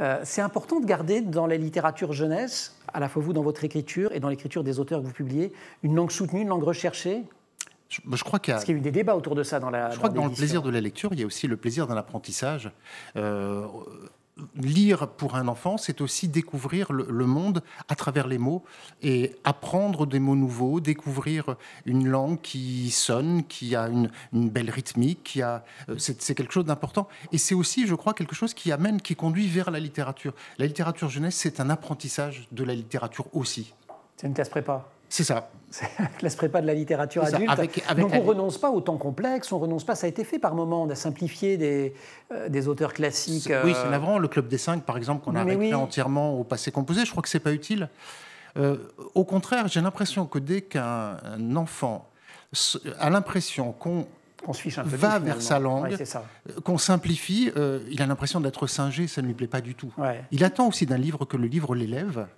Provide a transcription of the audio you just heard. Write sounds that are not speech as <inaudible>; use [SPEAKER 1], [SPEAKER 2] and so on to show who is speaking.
[SPEAKER 1] Euh, c'est important de garder dans la littérature jeunesse, à la fois vous dans votre écriture et dans l'écriture des auteurs que vous publiez, une langue soutenue, une langue recherchée
[SPEAKER 2] bah, je, crois qu'il y, a...
[SPEAKER 1] eu des débats autour de ça dans la. Je crois que dans le plaisir
[SPEAKER 2] de la lecture, il y a aussi le plaisir d'un apprentissage. Euh, lire pour un enfant, c'est aussi découvrir le, monde à travers les mots et apprendre des mots nouveaux, découvrir une langue qui sonne, qui a une, belle rythmique, qui a euh, c'est quelque chose d'important. Et c'est aussi, je crois, quelque chose qui amène, qui conduit vers la littérature. La littérature jeunesse, c'est un apprentissage de la littérature aussi. C'est une classe prépa. C'est ça. C'est
[SPEAKER 1] <laughs> la prépa de la littérature adulte. Donc on ne renonce pas au temps complexe, on renonce pas. Ça a été fait par moment, on a des, euh, des
[SPEAKER 2] auteurs classiques. Oui, c'est euh. navrant. Le Club des Cinq, par exemple, qu'on a arrêté entièrement au passé composé, je crois que c'est pas utile. Euh, au contraire, j'ai l'impression que dès qu'un enfant a l'impression qu'on va vers sa langue, qu'on simplifie, il a l'impression d'être singé, ça ne lui plaît pas du tout. Il attend aussi d'un livre que le livre l'élève.